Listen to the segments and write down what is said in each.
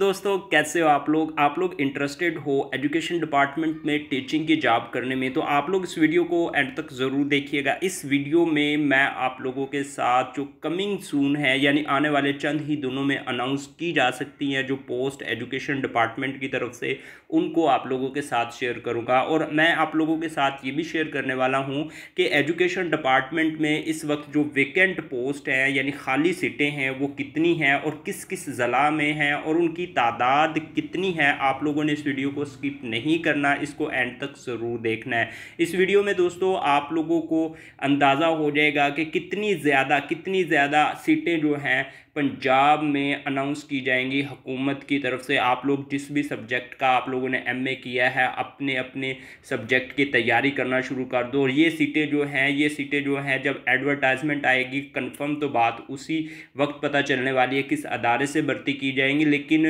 दोस्तों कैसे हो आप लोग आप लोग इंटरेस्टेड हो एजुकेशन डिपार्टमेंट में टीचिंग की जॉब करने में तो आप लोग इस वीडियो को एंड तक ज़रूर देखिएगा इस वीडियो में मैं आप लोगों के साथ जो कमिंग सून है यानी आने वाले चंद ही दिनों में अनाउंस की जा सकती हैं जो पोस्ट एजुकेशन डिपार्टमेंट की तरफ से उनको आप लोगों के साथ शेयर करूँगा और मैं आप लोगों के साथ ये भी शेयर करने वाला हूँ कि एजुकेशन डिपार्टमेंट में इस वक्त जो वेकेंट पोस्ट हैं यानी खाली सीटें हैं वो कितनी हैं और किस किस ज़िला में हैं और उनकी तादाद कितनी है आप लोगों ने इस वीडियो को स्किप नहीं करना इसको एंड तक ज़रूर देखना है इस वीडियो में दोस्तों आप लोगों को अंदाज़ा हो जाएगा कि कितनी ज़्यादा कितनी ज़्यादा सीटें जो हैं पंजाब में अनाउंस की जाएंगी हुकूमत की तरफ से आप लोग जिस भी सब्जेक्ट का आप लोगों ने एमए किया है अपने अपने सब्जेक्ट की तैयारी करना शुरू कर दो और ये सीटें जो हैं ये सीटें जो हैं जब एडवर्टाइजमेंट आएगी कंफर्म तो बात उसी वक्त पता चलने वाली है किस अदारे से भर्ती की जाएंगी लेकिन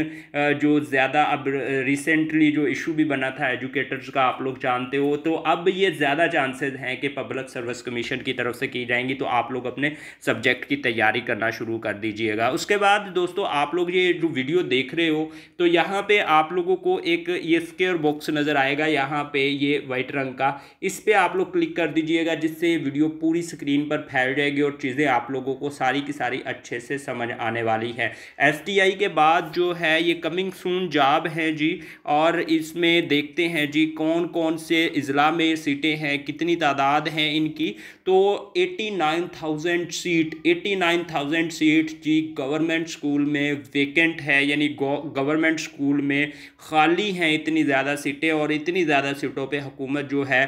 जो ज़्यादा अब रिसेंटली जो इशू भी बना था एजुकेटर्स का आप लोग जानते हो तो अब ये ज़्यादा चांसेस हैं कि पब्लिक सर्विस कमीशन की तरफ से की जाएंगी तो आप लोग अपने सब्जेक्ट की तैयारी करना शुरू कर दीजिएगा उसके बाद दोस्तों आप लोग ये जो वीडियो देख रहे हो तो यहाँ पे आप लोगों को एक ये स्केयर बॉक्स नज़र आएगा यहाँ पे ये वाइट रंग का इस पर आप लोग क्लिक कर दीजिएगा जिससे वीडियो पूरी स्क्रीन पर फैल जाएगी और चीज़ें आप लोगों को सारी की सारी अच्छे से समझ आने वाली है एस के बाद जो है ये कमिंग सून जाब है जी और इसमें देखते हैं जी कौन कौन से अज़ला में सीटें हैं कितनी तादाद हैं इनकी तो 89,000 सीट 89,000 सीट जी गवर्नमेंट स्कूल में वेकेंट है यानी गवर्नमेंट स्कूल में खाली हैं इतनी ज़्यादा सीटें और इतनी ज़्यादा सीटों पे हुकूमत जो है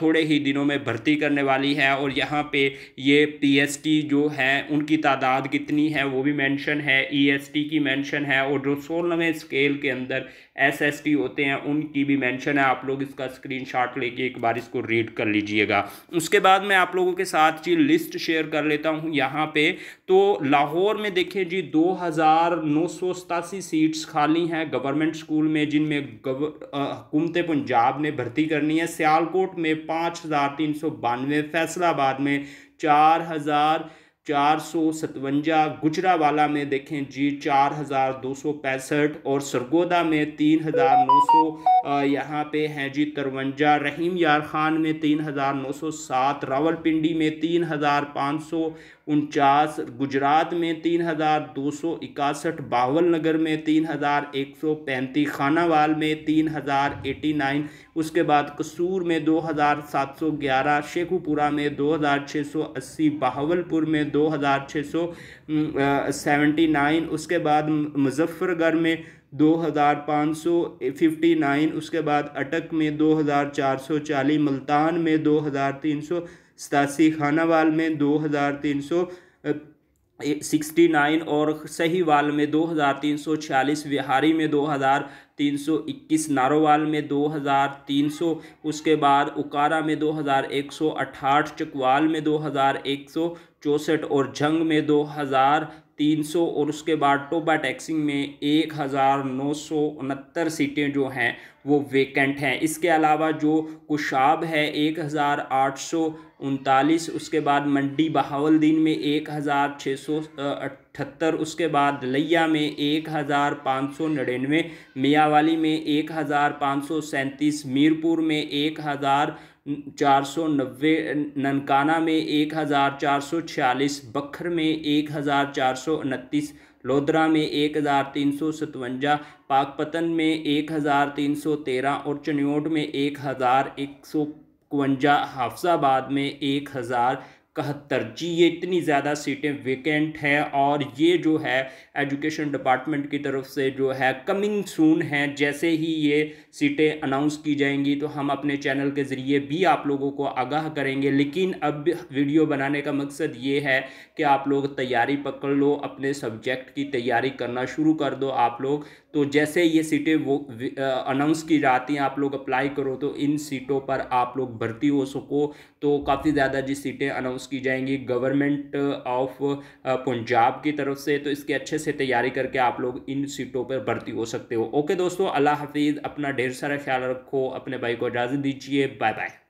थोड़े ही दिनों में भर्ती करने वाली है और यहाँ पे ये पीएसटी जो है उनकी तादाद कितनी है वो भी मेंशन है ईएसटी e की मेंशन है और जो सोलहवें स्केल के अंदर एसएसटी होते हैं उनकी भी मेंशन है आप लोग इसका स्क्रीनशॉट लेके एक बार इसको रीड कर लीजिएगा उसके बाद मैं आप लोगों के साथ जी लिस्ट शेयर कर लेता हूँ यहाँ पे तो लाहौर में देखिए जी दो हज़ार नौ सौ सतासी सीट्स खाली हैं गवर्नमेंट स्कूल में जिनमें हुकूमत पंजाब ने भर्ती करनी है सियालकोट में पाँच हज़ार तीन सौ बानवे फैसलाबाद में चार हज़ार चार सौ सतवंजा गुजरावाला में देखें जी चार हज़ार दो सौ पैंसठ और सरगोदा में तीन हज़ार नौ सौ यहाँ पे हैं जी तरवंजा रहीम यार खान में तीन हज़ार नौ सौ सात रावलपिंडी में तीन हज़ार पाँच सौ उनचास गुजरात में तीन हज़ार दो सौ इकसठ बावल नगर में तीन हज़ार एक सौ पैंतीस खानावाल में तीन हज़ार एटी नाइन उसके बाद कसूर में 2711 शेखुपुरा में 2680 बहावलपुर में 2679 उसके बाद मुजफ्फरगढ़ में 2559 उसके बाद अटक में 2440 मुल्तान में हज़ार तीन सौ सतासी खानावाल में 2300 सिक्सटी नाइन और सहीवाल में दो हज़ार तीन सौ छियालीस बिहारी में दो हज़ार तीन सौ इक्कीस नारोवाल में दो हज़ार तीन सौ उसके बाद उकारा में दो हज़ार एक सौ अट्ठाठ चकवाल में दो हज़ार एक सौ चौंसठ और जंग में दो हज़ार तीन सौ और उसके बाद टोबा टैक्सिंग में एक हज़ार नौ सौ उनहत्तर सीटें जो हैं वो वेकेंट हैं इसके अलावा जो कुशाब है एक हज़ार आठ सौ उनतालीस उसके बाद मंडी बहावलदीन में एक हज़ार छः सौ अठहत्तर उसके बाद लैया में एक हज़ार पाँच सौ नड़िनवे मियावाली में एक हज़ार पाँच सौ सैंतीस मीरपुर में एक हज़ार चार सौ नब्बे ननकाना में एक हज़ार चार सौ छियालीस बखर में एक हज़ार चार सौ उनतीस लोधरा में एक हज़ार तीन सौ सतवंजा पाकपतन में एक हज़ार तीन सौ तेरह और चन्योट में एक हज़ार एक सौ कुवंजा हाफजाबाद में एक हज़ार इकहत्तर जी ये इतनी ज़्यादा सीटें वेकेंट हैं और ये जो है एजुकेशन डिपार्टमेंट की तरफ से जो है कमिंग सून है जैसे ही ये सीटें अनाउंस की जाएंगी तो हम अपने चैनल के ज़रिए भी आप लोगों को आगाह करेंगे लेकिन अब वीडियो बनाने का मकसद ये है कि आप लोग तैयारी पकड़ लो अपने सब्जेक्ट की तैयारी करना शुरू कर दो आप लोग तो जैसे ये सीटें वो अनाउंस की जाती हैं आप लोग अप्लाई करो तो इन सीटों पर आप लोग भर्ती हो सको तो काफ़ी ज़्यादा जी सीटें अनाउंस की जाएंगी गवर्नमेंट ऑफ पंजाब की तरफ से तो इसके अच्छे से तैयारी करके आप लोग इन सीटों पर भर्ती हो सकते हो ओके दोस्तों अल्लाह हाफिज़ अपना ढेर सारा ख्याल रखो अपने भाई को इजाज़त दीजिए बाय बाय